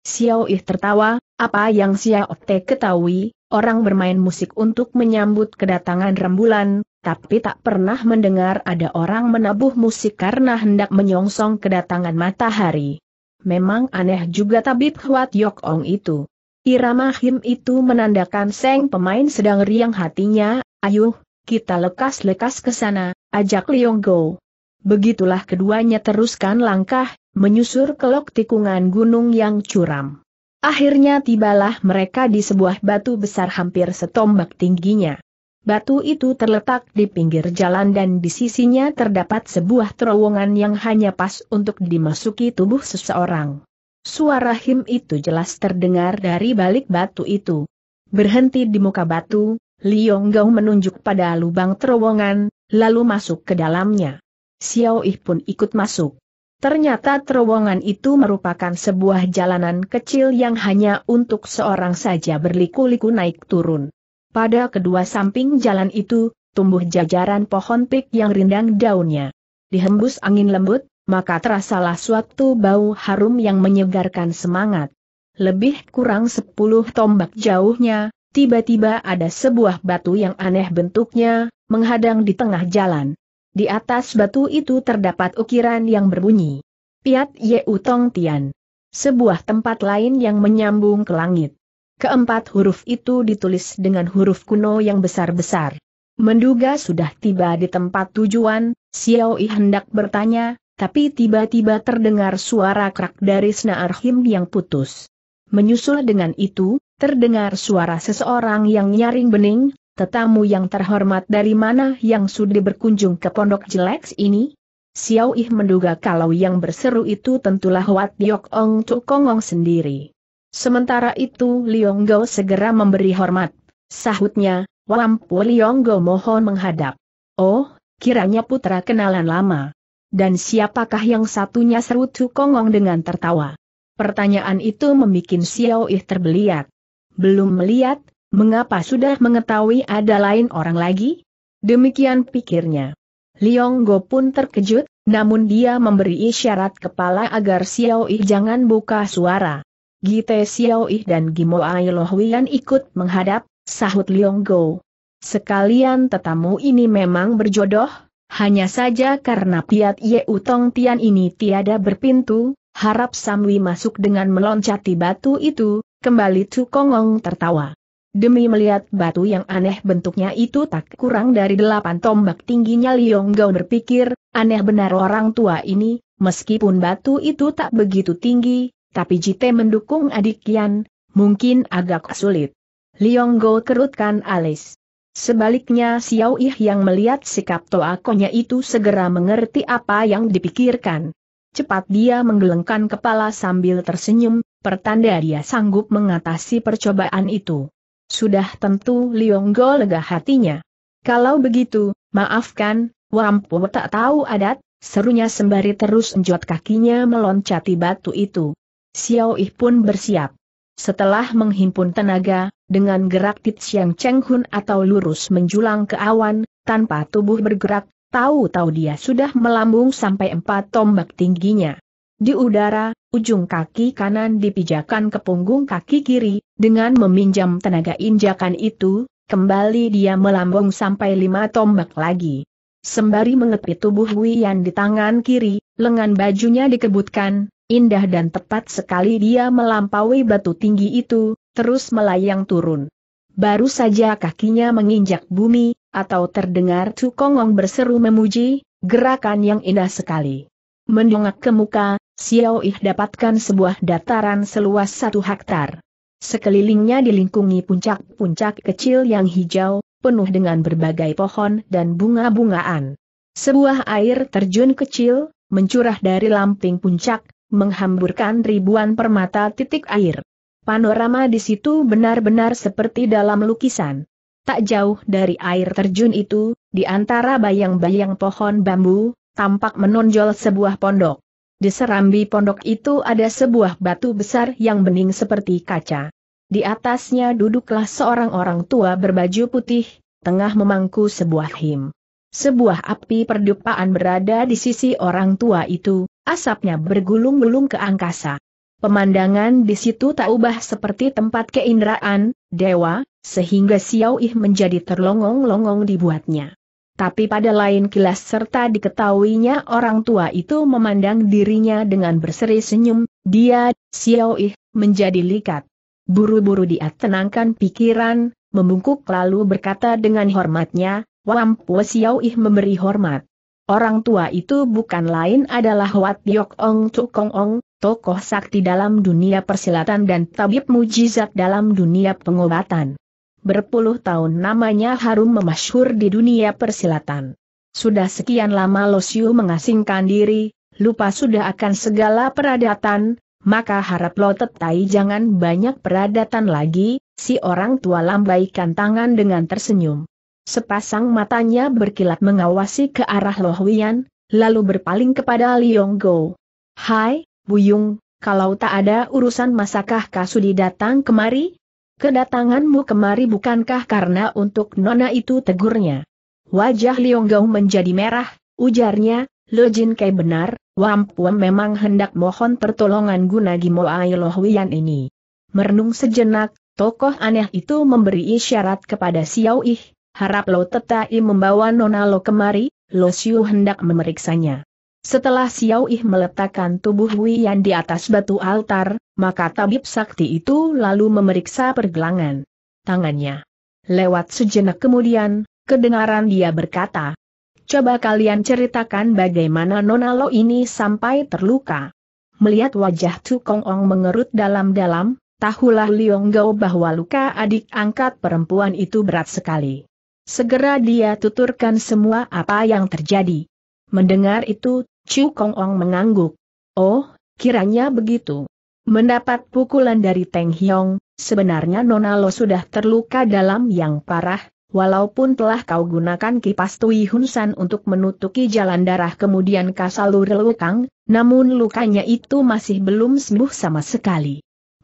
Xiao Ih tertawa, apa yang Xiao Te ketahui, orang bermain musik untuk menyambut kedatangan rembulan, tapi tak pernah mendengar ada orang menabuh musik karena hendak menyongsong kedatangan matahari. Memang aneh juga tabib kuat Yok Ong itu. Irama him itu menandakan seng pemain sedang riang hatinya, ayuh, kita lekas-lekas ke sana, ajak Leong Go. Begitulah keduanya teruskan langkah, menyusur kelok tikungan gunung yang curam. Akhirnya tibalah mereka di sebuah batu besar hampir setombak tingginya. Batu itu terletak di pinggir jalan dan di sisinya terdapat sebuah terowongan yang hanya pas untuk dimasuki tubuh seseorang. Suara him itu jelas terdengar dari balik batu itu. Berhenti di muka batu, Liong Gao menunjuk pada lubang terowongan, lalu masuk ke dalamnya. Xiao Yi pun ikut masuk. Ternyata terowongan itu merupakan sebuah jalanan kecil yang hanya untuk seorang saja berliku-liku naik turun. Pada kedua samping jalan itu, tumbuh jajaran pohon pik yang rindang daunnya. Dihembus angin lembut, maka terasalah suatu bau harum yang menyegarkan semangat. Lebih kurang sepuluh tombak jauhnya, tiba-tiba ada sebuah batu yang aneh bentuknya, menghadang di tengah jalan. Di atas batu itu terdapat ukiran yang berbunyi. Piat Ye Utong Tian. Sebuah tempat lain yang menyambung ke langit. Keempat huruf itu ditulis dengan huruf kuno yang besar-besar. Menduga sudah tiba di tempat tujuan, Xiao Yi hendak bertanya, tapi tiba-tiba terdengar suara krak dari senar him yang putus. Menyusul dengan itu, terdengar suara seseorang yang nyaring bening, tetamu yang terhormat dari mana yang sudah berkunjung ke pondok jelek ini? Xiao Ih menduga kalau yang berseru itu tentulah Wat Diok Ong Tukongong sendiri. Sementara itu Lionggo segera memberi hormat. Sahutnya, Wampu Lionggo mohon menghadap. Oh, kiranya putra kenalan lama. Dan siapakah yang satunya seru Kongong dengan tertawa? Pertanyaan itu membuat Xiao Ih terbeliat. Belum melihat, mengapa sudah mengetahui ada lain orang lagi? Demikian pikirnya. Lionggo pun terkejut, namun dia memberi isyarat kepala agar Xiao Ih jangan buka suara. Gite Xiaoih dan Gimo Ailohuian ikut menghadap, sahut Liong Go. Sekalian tetamu ini memang berjodoh, hanya saja karena Piat Ye Utong Tian ini tiada berpintu, harap Samwi masuk dengan meloncati batu itu, kembali Tukongong tertawa. Demi melihat batu yang aneh bentuknya itu tak kurang dari delapan tombak tingginya Liong Go berpikir, aneh benar orang tua ini, meskipun batu itu tak begitu tinggi, tapi Jite mendukung adik kian, mungkin agak sulit. Liong Go kerutkan alis. Sebaliknya Xiao Yi yang melihat sikap Toakonya itu segera mengerti apa yang dipikirkan. Cepat dia menggelengkan kepala sambil tersenyum, pertanda dia sanggup mengatasi percobaan itu. Sudah tentu Liong Go lega hatinya. Kalau begitu, maafkan, Wampu tak tahu adat, serunya sembari terus enjot kakinya meloncati batu itu. Xiao Yi pun bersiap. Setelah menghimpun tenaga, dengan gerak tit yang Cheng atau lurus menjulang ke awan, tanpa tubuh bergerak, tahu-tahu dia sudah melambung sampai empat tombak tingginya. Di udara, ujung kaki kanan dipijakan ke punggung kaki kiri, dengan meminjam tenaga injakan itu, kembali dia melambung sampai lima tombak lagi. Sembari mengepit tubuh Wian di tangan kiri, lengan bajunya dikebutkan, Indah dan tepat sekali dia melampaui batu tinggi itu, terus melayang turun. Baru saja kakinya menginjak bumi, atau terdengar Cukongong berseru memuji, gerakan yang indah sekali. Mendongak ke muka, Xiao Ih dapatkan sebuah dataran seluas satu hektar. Sekelilingnya dilingkungi puncak-puncak kecil yang hijau, penuh dengan berbagai pohon dan bunga-bungaan. Sebuah air terjun kecil, mencurah dari lamping puncak, menghamburkan ribuan permata titik air. Panorama di situ benar-benar seperti dalam lukisan. Tak jauh dari air terjun itu, di antara bayang-bayang pohon bambu, tampak menonjol sebuah pondok. Di serambi pondok itu ada sebuah batu besar yang bening seperti kaca. Di atasnya duduklah seorang orang tua berbaju putih, tengah memangku sebuah him. Sebuah api perdupaan berada di sisi orang tua itu, asapnya bergulung-gulung ke angkasa. Pemandangan di situ tak ubah seperti tempat keindraan, dewa, sehingga Xiao Ih menjadi terlongong-longong dibuatnya. Tapi pada lain kilas serta diketahuinya orang tua itu memandang dirinya dengan berseri senyum, dia, Xiao Ih, menjadi likat. Buru-buru dia tenangkan pikiran, membungkuk lalu berkata dengan hormatnya, Wam Pue Siau Ih memberi hormat. Orang tua itu bukan lain adalah Wat Yok Ong Cuk Kong Ong, tokoh sakti dalam dunia persilatan dan tabib mujizat dalam dunia pengobatan. Berpuluh tahun namanya harum memasyhur di dunia persilatan. Sudah sekian lama Losiu mengasingkan diri, lupa sudah akan segala peradatan, maka harap lo tetai jangan banyak peradatan lagi, si orang tua lambaikan tangan dengan tersenyum. Sepasang matanya berkilat mengawasi ke arah Lohuian, lalu berpaling kepada Liong Go. Hai, Bu Buyung, kalau tak ada urusan masakah Kasudi datang kemari? Kedatanganmu kemari bukankah karena untuk nona itu tegurnya? Wajah Liong Go menjadi merah, ujarnya, Lo Jin kai benar, Wampuam memang hendak mohon pertolongan guna Gimoai Lohuian ini. Merenung sejenak, tokoh aneh itu memberi isyarat kepada Xiao Yi harap Lo Tetai membawa Nona Lo kemari, Lo Siu hendak memeriksanya. Setelah Xiao Yi meletakkan tubuh Yan di atas batu altar, maka tabib sakti itu lalu memeriksa pergelangan tangannya. Lewat sejenak kemudian, kedengaran dia berkata, Coba kalian ceritakan bagaimana Nona Lo ini sampai terluka. Melihat wajah Tu Kong Ong mengerut dalam-dalam, tahulah Liong Gao bahwa luka adik angkat perempuan itu berat sekali segera dia tuturkan semua apa yang terjadi. Mendengar itu, Chu Kong Ong mengangguk. Oh, kiranya begitu. Mendapat pukulan dari Teng Hiong, sebenarnya Nona Lo sudah terluka dalam yang parah, Walaupun telah kau gunakan kipas Tui Hun Hunsan untuk menutupi jalan darah kemudian kasalur lukang, namun lukanya itu masih belum sembuh sama sekali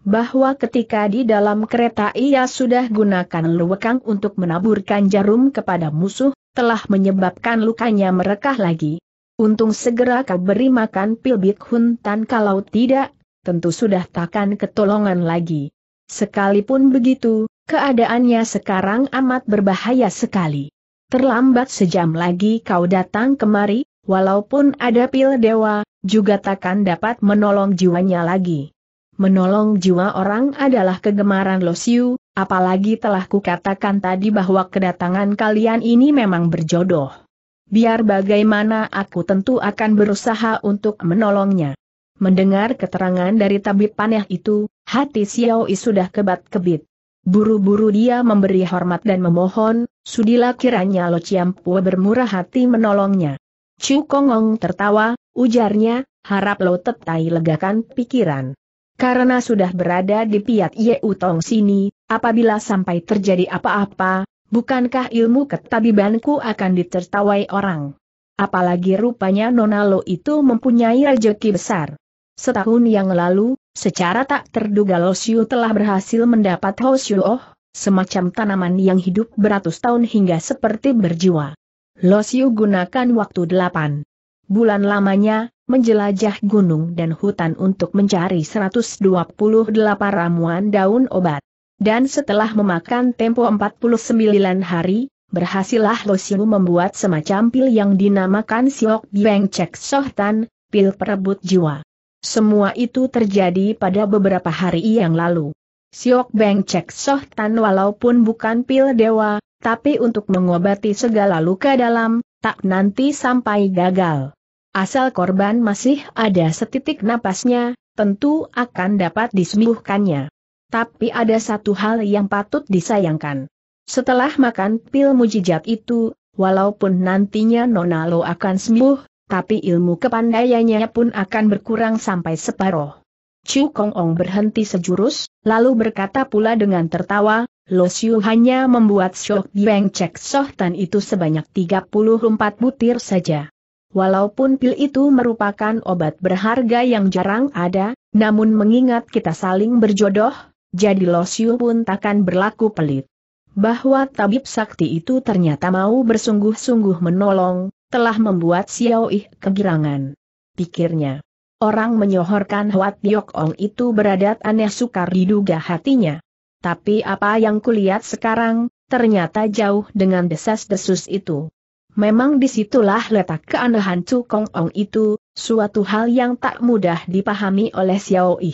bahwa ketika di dalam kereta ia sudah gunakan luwekang untuk menaburkan jarum kepada musuh, telah menyebabkan lukanya merekah lagi. Untung segera kau beri makan pil Bik Hun Tan kalau tidak, tentu sudah takkan ketolongan lagi. Sekalipun begitu, keadaannya sekarang amat berbahaya sekali. Terlambat sejam lagi kau datang kemari, walaupun ada pil dewa, juga takkan dapat menolong jiwanya lagi menolong jiwa orang adalah kegemaran Losiu, apalagi telah kukatakan tadi bahwa kedatangan kalian ini memang berjodoh. Biar bagaimana aku tentu akan berusaha untuk menolongnya. Mendengar keterangan dari tabib Panah itu, hati Xiao Yi sudah kebat-kebit. Buru-buru dia memberi hormat dan memohon, sudilah kiranya Lo Chiampua bermurah hati menolongnya. Chu Kongong tertawa, ujarnya, harap Lo Tetai legakan pikiran. Karena sudah berada di Piat Ye Utong sini, apabila sampai terjadi apa-apa, bukankah ilmu ketabibanku akan ditertawai orang? Apalagi rupanya nona lo itu mempunyai rejeki besar. Setahun yang lalu, secara tak terduga Losiu telah berhasil mendapat Oh, semacam tanaman yang hidup beratus tahun hingga seperti berjiwa. Losiu gunakan waktu delapan bulan lamanya menjelajah gunung dan hutan untuk mencari 128 ramuan daun obat. Dan setelah memakan tempo 49 hari, berhasillah Lo Xiu membuat semacam pil yang dinamakan Siok Beng Cek Sohtan, pil perebut jiwa. Semua itu terjadi pada beberapa hari yang lalu. Siok Beng Cek Sohtan walaupun bukan pil dewa, tapi untuk mengobati segala luka dalam, tak nanti sampai gagal. Asal korban masih ada setitik napasnya, tentu akan dapat disembuhkannya. Tapi ada satu hal yang patut disayangkan. Setelah makan pil mujijat itu, walaupun nantinya Nona Lo akan sembuh, tapi ilmu kepandaiannya pun akan berkurang sampai separoh. Chu Kong Ong berhenti sejurus, lalu berkata pula dengan tertawa, Lo Xiu hanya membuat Shok Beng Cek tan itu sebanyak 34 butir saja. Walaupun pil itu merupakan obat berharga yang jarang ada, namun mengingat kita saling berjodoh, jadi Losiu pun takkan berlaku pelit. Bahwa tabib sakti itu ternyata mau bersungguh-sungguh menolong, telah membuat Xiao Ih kegirangan. Pikirnya, orang menyohorkan Huat Yok Ong itu beradat aneh sukar diduga hatinya. Tapi apa yang kulihat sekarang, ternyata jauh dengan desas-desus itu. Memang disitulah letak keanehan Cukong Kong Ong itu, suatu hal yang tak mudah dipahami oleh Xiao Yi.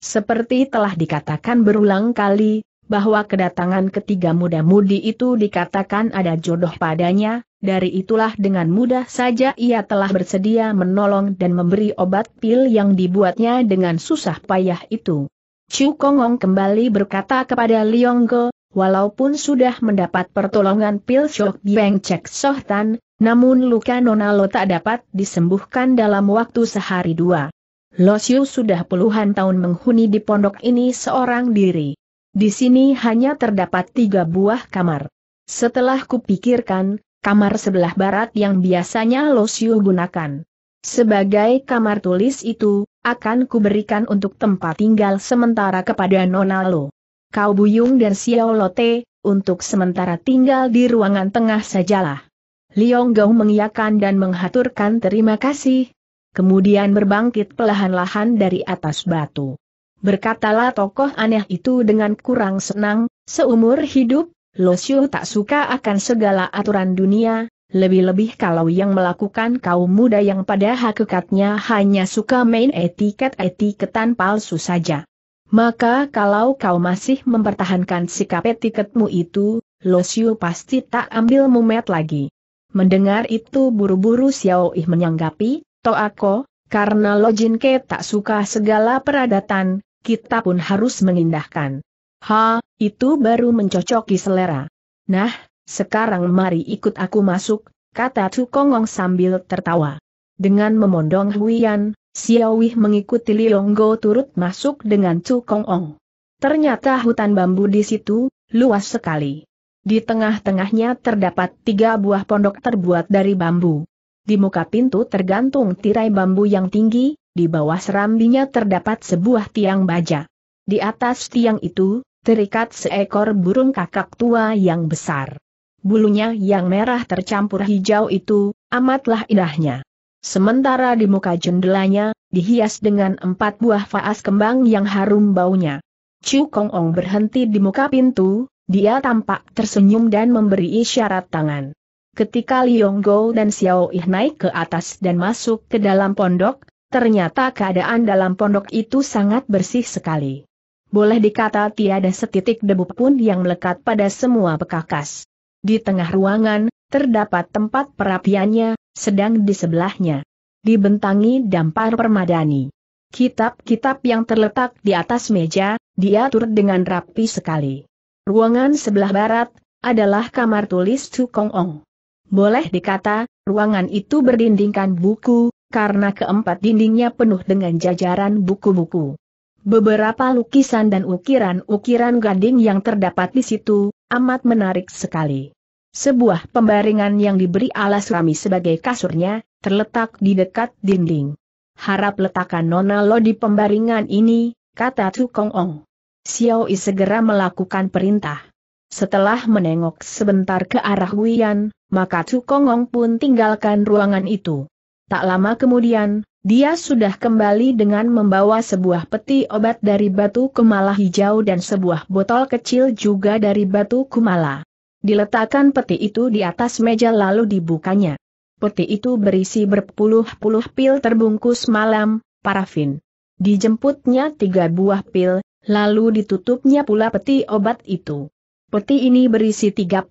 Seperti telah dikatakan berulang kali, bahwa kedatangan ketiga muda-mudi itu dikatakan ada jodoh padanya, dari itulah dengan mudah saja ia telah bersedia menolong dan memberi obat pil yang dibuatnya dengan susah payah itu. Chu Kongong kembali berkata kepada Go, Walaupun sudah mendapat pertolongan pil shock Bieng Cek Sohtan, namun luka Nonalo tak dapat disembuhkan dalam waktu sehari dua. Losiu sudah puluhan tahun menghuni di pondok ini seorang diri. Di sini hanya terdapat tiga buah kamar. Setelah kupikirkan, kamar sebelah barat yang biasanya Losiu gunakan. Sebagai kamar tulis itu, akan kuberikan untuk tempat tinggal sementara kepada Nonalo kau Buyung dan Xiao Lote, untuk sementara tinggal di ruangan tengah sajalah. Liong Gao mengiyakan dan menghaturkan terima kasih, kemudian berbangkit pelahan lahan dari atas batu. Berkatalah tokoh aneh itu dengan kurang senang, seumur hidup, Lo Xiu tak suka akan segala aturan dunia, lebih-lebih kalau yang melakukan kaum muda yang pada hakikatnya hanya suka main etiket-etiketan palsu saja. Maka kalau kau masih mempertahankan sikap etiketmu itu, Lo pasti tak ambil mumet lagi. Mendengar itu buru-buru Xiao Yi menyanggapi, Toako, karena Lo Jin Ke tak suka segala peradatan, kita pun harus mengindahkan. Ha, itu baru mencocoki selera. Nah, sekarang mari ikut aku masuk, kata Tukongong sambil tertawa. Dengan memondong Huian, Xiaowih mengikuti Lionggo turut masuk dengan Chu Kong Ong. Ternyata hutan bambu di situ, luas sekali. Di tengah-tengahnya terdapat tiga buah pondok terbuat dari bambu. Di muka pintu tergantung tirai bambu yang tinggi, di bawah serambinya terdapat sebuah tiang baja. Di atas tiang itu, terikat seekor burung kakak tua yang besar. Bulunya yang merah tercampur hijau itu, amatlah indahnya. Sementara di muka jendelanya, dihias dengan empat buah faas kembang yang harum baunya. Chu Kong Ong berhenti di muka pintu, dia tampak tersenyum dan memberi isyarat tangan. Ketika Liong Go dan Xiao Ih naik ke atas dan masuk ke dalam pondok, ternyata keadaan dalam pondok itu sangat bersih sekali. Boleh dikata tiada setitik debu pun yang melekat pada semua pekakas. Di tengah ruangan, terdapat tempat perapiannya, sedang di sebelahnya dibentangi dampar permadani. Kitab-kitab yang terletak di atas meja, diatur dengan rapi sekali. Ruangan sebelah barat, adalah kamar tulis Tukong Ong. Boleh dikata, ruangan itu berdindingkan buku, karena keempat dindingnya penuh dengan jajaran buku-buku. Beberapa lukisan dan ukiran-ukiran gading yang terdapat di situ, amat menarik sekali. Sebuah pembaringan yang diberi alas rami sebagai kasurnya, terletak di dekat dinding. Harap letakkan Nona Lo di pembaringan ini, kata Tukong Ong. Xiao Yi segera melakukan perintah. Setelah menengok sebentar ke arah Wuyan, maka Tukong Ong pun tinggalkan ruangan itu. Tak lama kemudian, dia sudah kembali dengan membawa sebuah peti obat dari batu kumala hijau dan sebuah botol kecil juga dari batu kumala. Diletakkan peti itu di atas meja lalu dibukanya. Peti itu berisi berpuluh-puluh pil terbungkus malam, parafin. Dijemputnya tiga buah pil, lalu ditutupnya pula peti obat itu. Peti ini berisi 34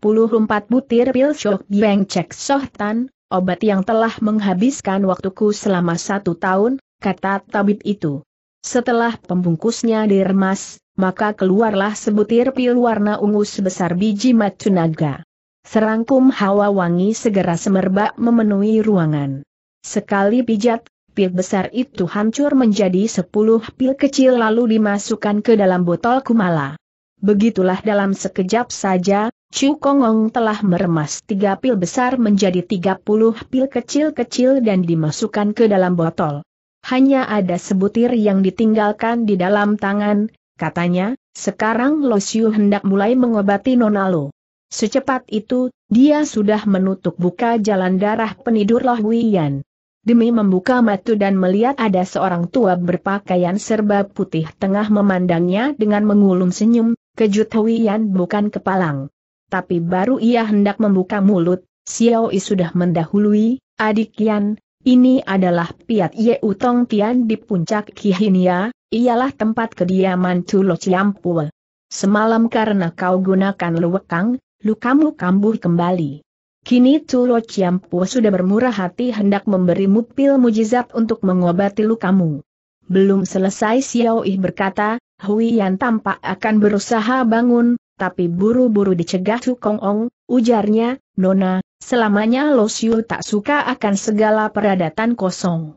butir pil Shok Beng Cek Sohtan, obat yang telah menghabiskan waktuku selama satu tahun, kata tabib itu. Setelah pembungkusnya diremas, maka keluarlah sebutir pil warna ungu sebesar biji matu naga. Serangkum hawa wangi segera semerbak memenuhi ruangan. Sekali pijat, pil besar itu hancur menjadi sepuluh pil kecil lalu dimasukkan ke dalam botol kumala. Begitulah dalam sekejap saja, Chu Kongong telah meremas tiga pil besar menjadi tiga puluh pil kecil-kecil dan dimasukkan ke dalam botol. Hanya ada sebutir yang ditinggalkan di dalam tangan, Katanya, sekarang Lo Xiu hendak mulai mengobati Nona Lo. Secepat itu, dia sudah menutup buka jalan darah penidur Loh Wian. Demi membuka matu dan melihat ada seorang tua berpakaian serba putih tengah memandangnya dengan mengulum senyum, kejut Wian bukan kepalang. Tapi baru ia hendak membuka mulut, Xiao Yi sudah mendahului, adik Yan, ini adalah Piat Ye Utong Tian di puncak Kihinia, ialah tempat kediaman Tulo Ciampul. Semalam karena kau gunakan luwekang, lukamu kambuh kembali. Kini Tulo Ciampu sudah bermurah hati hendak memberimu pil mujizat untuk mengobati lukamu. Belum selesai Xiao Yi berkata, Hui Yan tampak akan berusaha bangun, tapi buru-buru dicegah Tukong Ong, ujarnya, Nona, selamanya Lo Xiu tak suka akan segala peradatan kosong.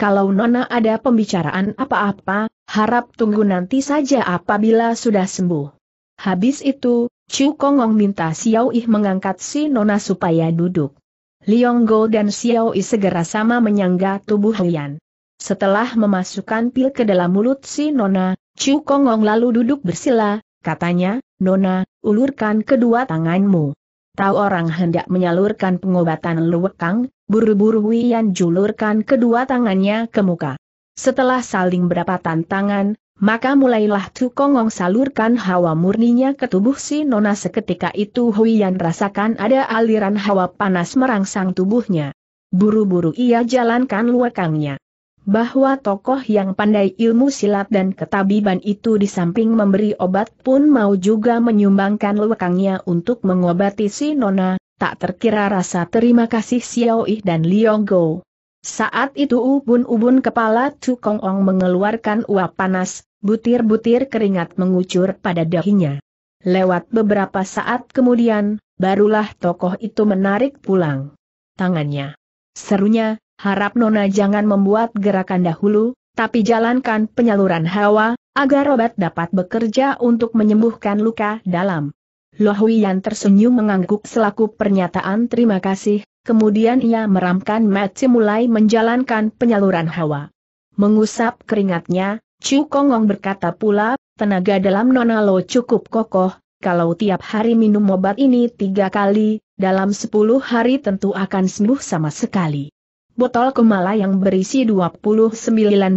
Kalau Nona ada pembicaraan apa-apa, harap tunggu nanti saja apabila sudah sembuh. Habis itu, Chu Kongong minta Xiao Yi mengangkat si Nona supaya duduk. Liong Go dan Xiao Yi segera sama menyangga tubuh Huyan. Setelah memasukkan pil ke dalam mulut si Nona, Chu Kongong lalu duduk bersila, katanya, Nona, ulurkan kedua tanganmu. Tahu orang hendak menyalurkan pengobatan luwekang, buru-buru Wian julurkan kedua tangannya ke muka. Setelah saling berapa tantangan, maka mulailah Tukongong salurkan hawa murninya ke tubuh si Nona seketika itu Huiyan rasakan ada aliran hawa panas merangsang tubuhnya. Buru-buru ia jalankan luakangnya. Bahwa tokoh yang pandai ilmu silat dan ketabiban itu di samping memberi obat pun mau juga menyumbangkan luakangnya untuk mengobati si Nona, tak terkira rasa terima kasih Xiao Yi dan Liong Go. Saat itu ubun-ubun kepala Chu Kong Ong mengeluarkan uap panas, butir-butir keringat mengucur pada dahinya. Lewat beberapa saat kemudian, barulah tokoh itu menarik pulang tangannya. Serunya, harap Nona jangan membuat gerakan dahulu, tapi jalankan penyaluran hawa, agar obat dapat bekerja untuk menyembuhkan luka dalam. Huiyan tersenyum mengangguk selaku pernyataan terima kasih, kemudian ia meramkan mati mulai menjalankan penyaluran hawa. Mengusap keringatnya, Chu Kongong berkata pula, tenaga dalam Nona Lo cukup kokoh, kalau tiap hari minum obat ini tiga kali, dalam sepuluh hari tentu akan sembuh sama sekali. Botol kemala yang berisi 29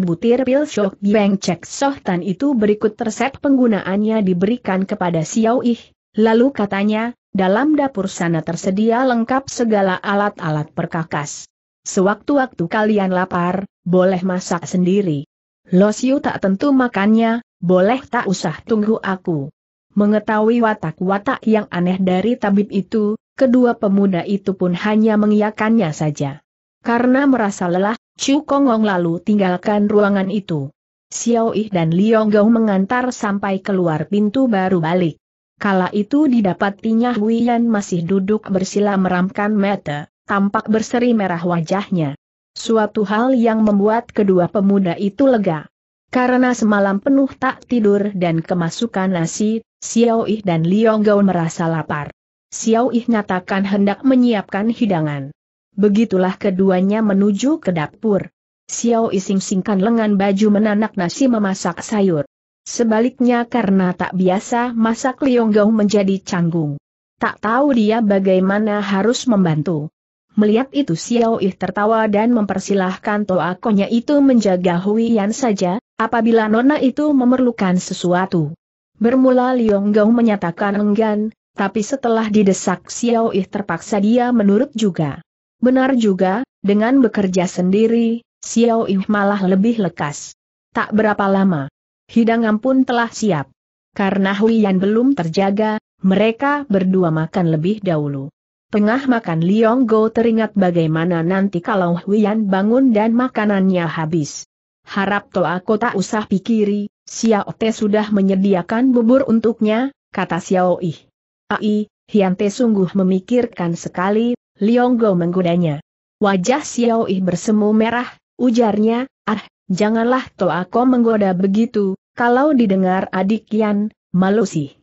butir pil shock Beng Cek Sohtan itu berikut resep penggunaannya diberikan kepada Xiao Yi. Lalu katanya, dalam dapur sana tersedia lengkap segala alat-alat perkakas. Sewaktu-waktu kalian lapar, boleh masak sendiri. Losiu tak tentu makannya, boleh tak usah tunggu aku. Mengetahui watak-watak yang aneh dari tabib itu, kedua pemuda itu pun hanya mengiyakannya saja. Karena merasa lelah, Chu Kongong lalu tinggalkan ruangan itu. Xiao Yi dan Liong Gao mengantar sampai keluar pintu baru balik. Kala itu didapatinya Huiyan masih duduk bersila meramkan mata, tampak berseri merah wajahnya. Suatu hal yang membuat kedua pemuda itu lega. Karena semalam penuh tak tidur dan kemasukan nasi, Xiao Ih dan Liong Gao merasa lapar. Xiao Ih nyatakan hendak menyiapkan hidangan. Begitulah keduanya menuju ke dapur. Xiao Ising singkan lengan baju menanak nasi memasak sayur. Sebaliknya karena tak biasa masak Lionggoh menjadi canggung. Tak tahu dia bagaimana harus membantu. Melihat itu Xiao Yi tertawa dan mempersilahkan Toakonya itu menjaga Hui Yan saja, apabila Nona itu memerlukan sesuatu. Bermula Lionggoh menyatakan enggan, tapi setelah didesak Xiao Yi terpaksa dia menurut juga. Benar juga, dengan bekerja sendiri, Xiao Yi malah lebih lekas. Tak berapa lama, Hidangan pun telah siap. Karena Huiyan belum terjaga, mereka berdua makan lebih dahulu. Tengah makan Liong Go teringat bagaimana nanti kalau Huiyan bangun dan makanannya habis. Harap to aku tak usah pikiri, Xiao Te sudah menyediakan bubur untuknya, kata Xiao Yi. Ai, Hian Te sungguh memikirkan sekali, Liong Go menggodanya. Wajah Xiao Yi bersemu merah, ujarnya, ah, Janganlah aku menggoda begitu, kalau didengar adik Yan, malu sih.